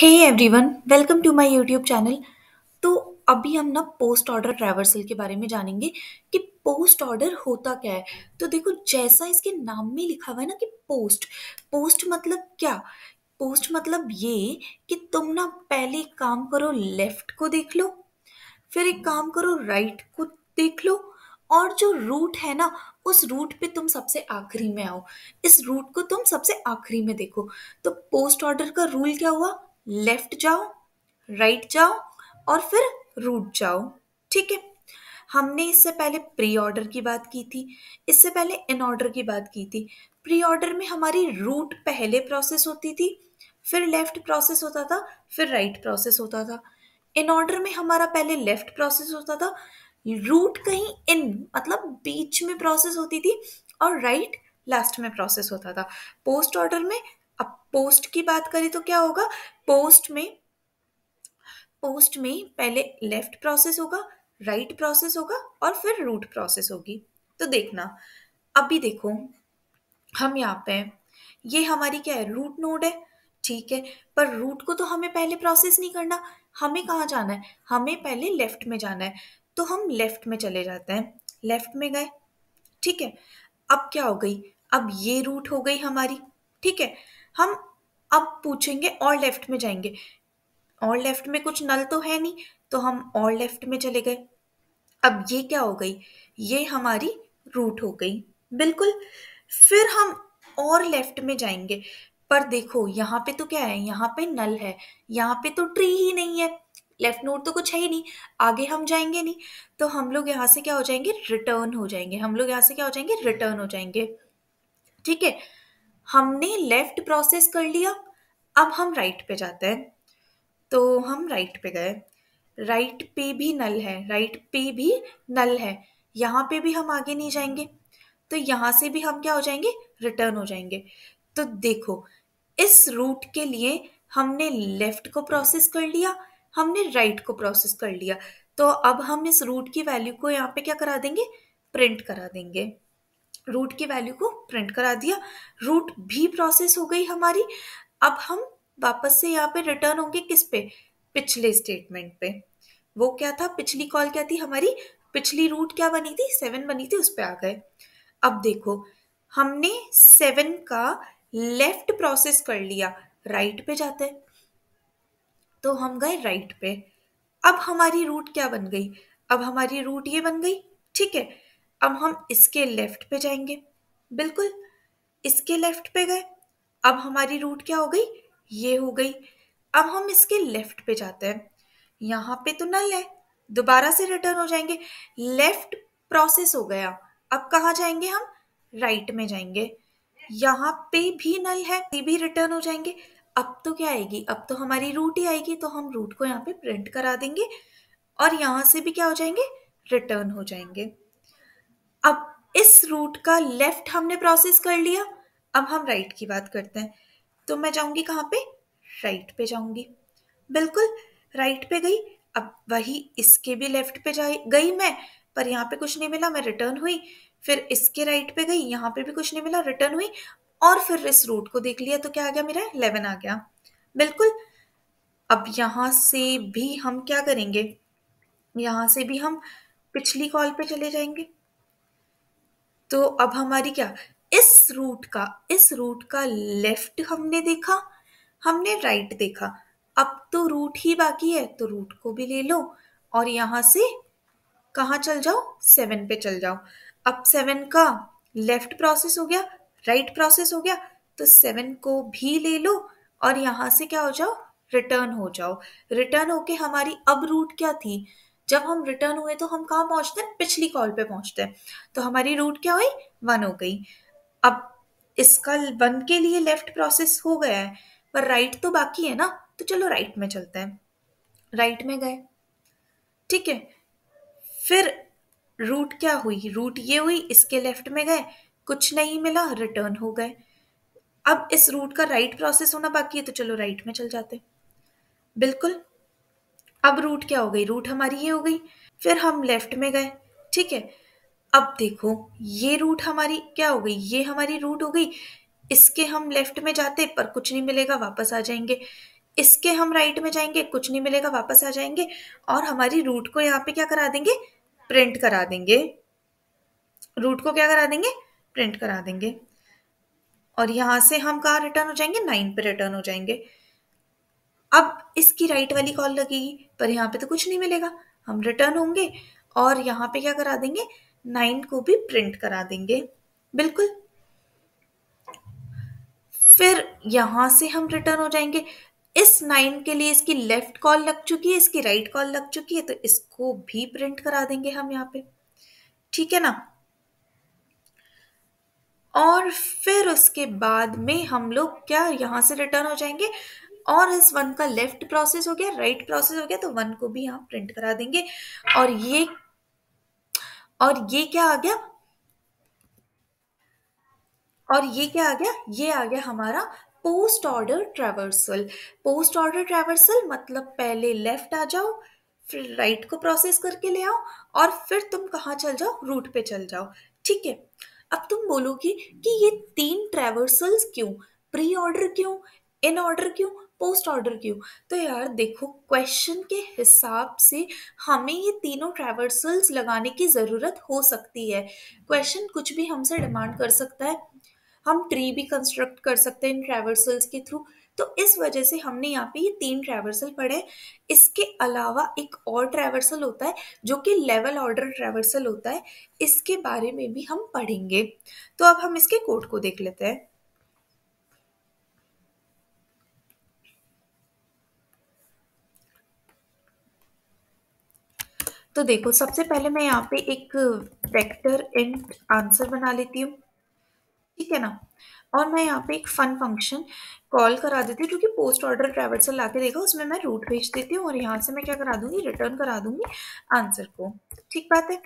hey everyone welcome to my YouTube channel तो अभी हम ना पोस्ट ऑर्डर ट्रैवर्सल के बारे में जानेंगे कि पोस्ट ऑर्डर होता क्या है तो देखो जैसा इसके नाम में लिखा हुआ है ना कि पोस्ट पोस्ट मतलब क्या पोस्ट मतलब ये कि तुम ना पहले एक काम करो लेफ्ट को देख लो फिर एक काम करो राइट को देख लो और जो रूट है ना उस रूट पे तुम सबसे आखिरी में आओ इस रूट को तुम सबसे आखिरी में देखो तो पोस्ट ऑर्डर का रूल क्या हुआ लेफ्ट जाओ राइट जाओ और फिर रूट जाओ ठीक है हमने इससे पहले प्री ऑर्डर की बात की थी इससे पहले इन ऑर्डर की बात की थी प्री ऑर्डर में हमारी रूट पहले प्रोसेस होती थी फिर लेफ्ट प्रोसेस होता था फिर राइट right प्रोसेस होता था इन ऑर्डर में हमारा पहले लेफ्ट प्रोसेस होता था रूट कहीं इन मतलब बीच में प्रोसेस होती थी और राइट right लास्ट में प्रोसेस होता था पोस्ट ऑर्डर में पोस्ट की बात करें तो क्या होगा पोस्ट में पोस्ट में पहले लेफ्ट प्रोसेस होगा राइट right प्रोसेस होगा और फिर रूट प्रोसेस होगी तो देखना अभी देखो हम यहाँ पे ये हमारी क्या है रूट नोड है ठीक है पर रूट को तो हमें पहले प्रोसेस नहीं करना हमें कहाँ जाना है हमें पहले लेफ्ट में जाना है तो हम लेफ्ट में चले जाते हैं लेफ्ट में गए ठीक है अब क्या हो गई अब ये रूट हो गई हमारी ठीक है हम अब पूछेंगे और लेफ्ट में जाएंगे और लेफ्ट में कुछ नल तो है नहीं तो हम और लेफ्ट में चले गए अब ये क्या हो गई ये हमारी रूट हो गई बिल्कुल फिर हम और लेफ्ट में जाएंगे पर देखो यहाँ पे तो क्या है यहाँ पे नल है यहाँ पे तो ट्री ही नहीं है लेफ्ट नोट तो कुछ है ही नहीं आगे हम जाएंगे नहीं तो हम लोग यहाँ से क्या हो जाएंगे रिटर्न हो जाएंगे हम लोग यहाँ से क्या हो जाएंगे रिटर्न हो जाएंगे ठीक है हमने लेफ्ट प्रोसेस कर लिया अब हम राइट right पे जाते हैं तो हम राइट right पे गए राइट right पे भी नल है राइट पे भी नल है यहाँ पे भी हम आगे नहीं जाएंगे तो यहाँ से भी हम क्या हो जाएंगे रिटर्न हो जाएंगे तो देखो इस रूट के लिए हमने लेफ्ट को प्रोसेस कर लिया हमने राइट को प्रोसेस कर लिया तो अब हम इस रूट की वैल्यू को यहाँ पे क्या करा देंगे प्रिंट करा देंगे रूट की वैल्यू को प्रिंट करा दिया रूट भी प्रोसेस हो गई हमारी अब हम वापस से यहाँ पे रिटर्न होंगे किस पे पिछले स्टेटमेंट पे वो क्या था पिछली कॉल क्या थी हमारी पिछली रूट क्या बनी थी सेवन बनी थी उस पर आ गए अब देखो हमने सेवन का लेफ्ट प्रोसेस कर लिया राइट right पे जाते हैं तो हम गए राइट right पे अब हमारी रूट क्या बन गई अब हमारी रूट ये बन गई ठीक है अब हम इसके लेफ्ट पे जाएंगे बिल्कुल इसके लेफ्ट पे गए अब हमारी रूट क्या हो गई ये हो गई अब हम इसके लेफ्ट पे जाते हैं यहाँ पे तो नल है दोबारा से रिटर्न हो जाएंगे लेफ्ट प्रोसेस हो गया अब कहा जाएंगे हम राइट right में जाएंगे यहाँ पे भी नल है ये भी रिटर्न हो जाएंगे अब तो क्या आएगी अब तो हमारी रूट ही आएगी तो हम रूट को यहाँ पे प्रिंट करा देंगे और यहाँ से भी क्या हो जाएंगे रिटर्न हो जाएंगे अब इस रूट का लेफ्ट हमने प्रोसेस कर लिया अब हम राइट right की बात करते हैं तो मैं जाऊंगी कहाँ पे राइट right पे जाऊंगी बिल्कुल राइट right पे गई अब वही इसके भी लेफ्ट पे जा गई मैं पर यहाँ पे कुछ नहीं मिला मैं रिटर्न हुई फिर इसके राइट पे गई यहाँ पे भी कुछ नहीं मिला रिटर्न हुई और फिर इस रूट को देख लिया तो क्या आ गया मेरा इलेवन आ गया बिल्कुल अब यहाँ से भी हम क्या करेंगे यहाँ से भी हम पिछली कॉल पे चले जाएंगे तो अब हमारी क्या इस रूट का इस रूट का लेफ्ट हमने देखा हमने राइट देखा अब तो रूट ही बाकी है तो रूट को भी ले लो और यहां से कहा चल जाओ सेवन पे चल जाओ अब सेवन का लेफ्ट प्रोसेस हो गया राइट right प्रोसेस हो गया तो सेवन को भी ले लो और यहां से क्या हो जाओ रिटर्न हो जाओ रिटर्न होके हमारी अब रूट क्या थी जब हम रिटर्न हुए तो हम कहाँ पहुँचते हैं पिछली कॉल पे पहुँचते हैं तो हमारी रूट क्या हुई वन हो गई अब इसका वन के लिए लेफ्ट प्रोसेस हो गया है पर राइट तो बाकी है ना तो चलो राइट में चलते हैं राइट में गए ठीक है फिर रूट क्या हुई रूट ये हुई इसके लेफ्ट में गए कुछ नहीं मिला रिटर्न हो गए अब इस रूट का राइट प्रोसेस होना बाकी है तो चलो राइट में चल जाते बिल्कुल अब रूट क्या हो गई रूट हमारी ये हो गई फिर हम लेफ्ट में गए ठीक है अब देखो ये रूट हमारी क्या हो गई ये हमारी रूट हो गई इसके हम लेफ्ट में जाते पर कुछ नहीं मिलेगा वापस आ जाएंगे इसके हम राइट में जाएंगे कुछ नहीं मिलेगा वापस आ जाएंगे और हमारी रूट को यहाँ पे क्या करा देंगे प्रिंट करा देंगे रूट को क्या करा देंगे प्रिंट करा देंगे और यहां से हम कहा रिटर्न हो जाएंगे नाइन पे रिटर्न हो जाएंगे अब इसकी राइट वाली कॉल लगेगी पर यहाँ पे तो कुछ नहीं मिलेगा हम रिटर्न होंगे और यहाँ पे क्या करा देंगे नाइन को भी प्रिंट करा देंगे बिल्कुल फिर यहां से हम रिटर्न हो जाएंगे इस नाइन के लिए इसकी लेफ्ट कॉल लग चुकी है इसकी राइट right कॉल लग चुकी है तो इसको भी प्रिंट करा देंगे हम यहाँ पे ठीक है ना और फिर उसके बाद में हम लोग क्या यहां से रिटर्न हो जाएंगे और इस वन का लेफ्ट प्रोसेस हो गया राइट प्रोसेस हो गया तो वन को भी हम प्रिंट करा देंगे और ये और ये क्या आ गया और ये क्या आ गया ये आ गया हमारा post order traversal post order traversal मतलब पहले लेफ्ट आ जाओ फिर राइट को प्रोसेस करके ले आओ और फिर तुम कहाँ चल जाओ रूट पे चल जाओ ठीक है अब तुम बोलोगे कि ये तीन ट्रेवर्सल्स क्यों प्री ऑर्डर क्यों इन ऑर्डर क्यों पोस्ट ऑर्डर क्यों तो यार देखो क्वेश्चन के हिसाब से हमें ये तीनों ट्रेवर्सल्स लगाने की ज़रूरत हो सकती है क्वेश्चन कुछ भी हमसे डिमांड कर सकता है हम ट्री भी कंस्ट्रक्ट कर सकते हैं इन ट्रेवर्सल्स के थ्रू तो इस वजह से हमने यहाँ पे ये तीन ट्रेवर्सल पढ़े इसके अलावा एक और ट्रेवर्सल होता है जो कि लेवल ऑर्डर ट्रेवर्सल होता है इसके बारे में भी हम पढ़ेंगे तो अब हम इसके कोड को देख लेते हैं तो देखो सबसे पहले मैं यहाँ पे एक वेक्टर इंट आंसर बना लेती हूँ ठीक है ना और मैं यहाँ पे एक फन फंक्शन कॉल करा देती हूँ क्योंकि पोस्ट ऑर्डर से ला के देखा उसमें मैं रूट भेज देती हूँ और यहाँ से मैं क्या करा दूंगी रिटर्न करा दूंगी आंसर को ठीक बात है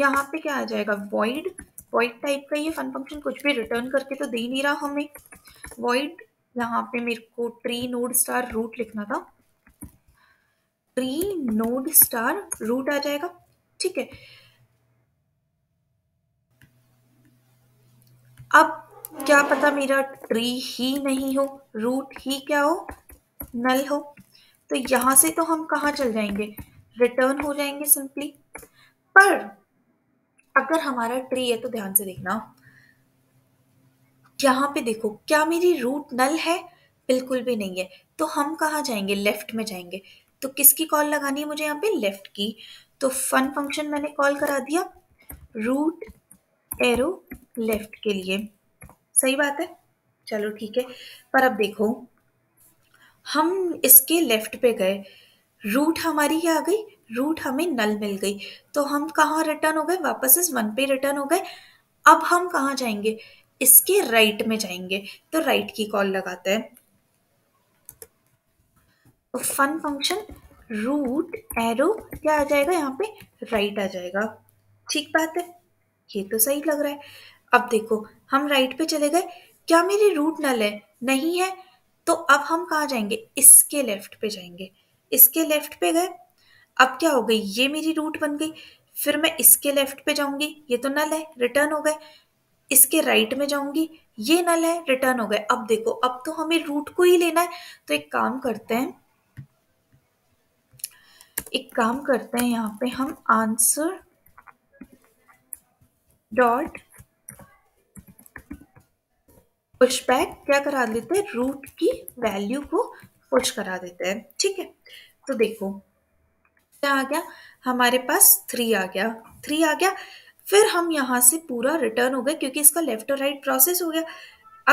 यहाँ पे क्या आ जाएगा वॉइड वॉइड टाइप का ये फन फंक्शन कुछ भी रिटर्न करके तो दे नहीं रहा हमें वॉइड यहाँ पे मेरे को ट्री नोड स्टार रूट लिखना था ट्री नोड स्टार रूट आ जाएगा ठीक है अब क्या पता मेरा ट्री ही नहीं हो रूट ही क्या हो नल हो तो यहां से तो हम कहा चल जाएंगे रिटर्न हो जाएंगे सिंपली पर अगर हमारा ट्री है तो ध्यान से देखना यहां पे देखो क्या मेरी रूट नल है बिल्कुल भी नहीं है तो हम कहा जाएंगे लेफ्ट में जाएंगे तो किसकी कॉल लगानी है मुझे यहाँ पे लेफ्ट की तो फन फंक्शन मैंने कॉल करा दिया रूट एरो लेफ्ट के लिए सही बात है चलो ठीक है पर अब देखो हम इसके लेफ्ट पे गए रूट हमारी क्या आ गई रूट हमें नल मिल गई तो हम कहाँ रिटर्न हो गए वापस इस वन पे रिटर्न हो गए अब हम कहाँ जाएंगे इसके राइट में जाएंगे तो राइट की कॉल लगाते हैं फन फंक्शन रूट एरो क्या आ जाएगा यहाँ पे राइट आ जाएगा ठीक बात है ये तो सही लग रहा है अब देखो हम राइट पे चले गए क्या मेरी रूट नल है नहीं है तो अब हम कहाँ जाएंगे इसके लेफ्ट पे जाएंगे इसके लेफ्ट पे गए अब क्या हो गई ये मेरी रूट बन गई फिर मैं इसके लेफ्ट पे जाऊंगी ये तो नल है रिटर्न हो गए इसके राइट में जाऊंगी ये नल है रिटर्न हो गए अब देखो अब तो हमें रूट को ही लेना है तो एक काम करते हैं एक काम करते हैं यहाँ पे हम आंसर डॉट पुशबैक क्या करा देते हैं रूट की वैल्यू को पुश करा देते हैं ठीक है तो देखो क्या आ गया हमारे पास थ्री आ गया थ्री आ गया फिर हम यहाँ से पूरा रिटर्न हो गया क्योंकि इसका लेफ्ट और राइट प्रोसेस हो गया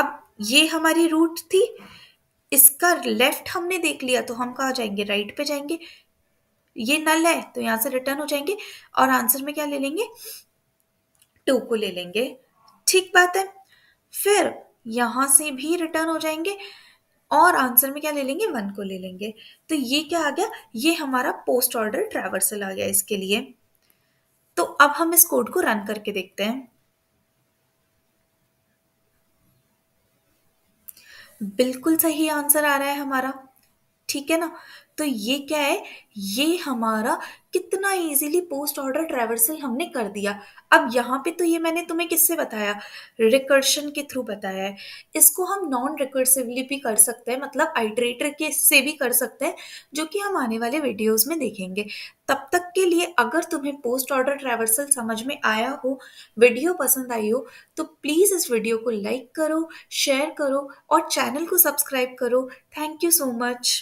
अब ये हमारी रूट थी इसका लेफ्ट हमने देख लिया तो हम कहा जाएंगे राइट पे जाएंगे ये नल है तो यहां से रिटर्न हो जाएंगे और आंसर में क्या ले लेंगे टू को ले लेंगे ठीक बात है फिर यहां से भी रिटर्न हो जाएंगे और आंसर में क्या ले लेंगे वन को ले लेंगे तो ये क्या आ गया ये हमारा पोस्ट ऑर्डर ट्रैवर्सल आ गया इसके लिए तो अब हम इस कोड को रन करके देखते हैं बिल्कुल सही आंसर आ रहा है हमारा ठीक है ना तो ये क्या है ये हमारा कितना इजीली पोस्ट ऑर्डर ट्रेवर्सल हमने कर दिया अब यहाँ पे तो ये मैंने तुम्हें किससे बताया रिकर्शन के थ्रू बताया है इसको हम नॉन रिकर्सिवली भी कर सकते हैं मतलब आइट्रेटर के से भी कर सकते हैं जो कि हम आने वाले वीडियोस में देखेंगे तब तक के लिए अगर तुम्हें पोस्ट ऑर्डर ट्रेवर्सल समझ में आया हो वीडियो पसंद आई हो तो प्लीज़ इस वीडियो को लाइक करो शेयर करो और चैनल को सब्सक्राइब करो थैंक यू सो मच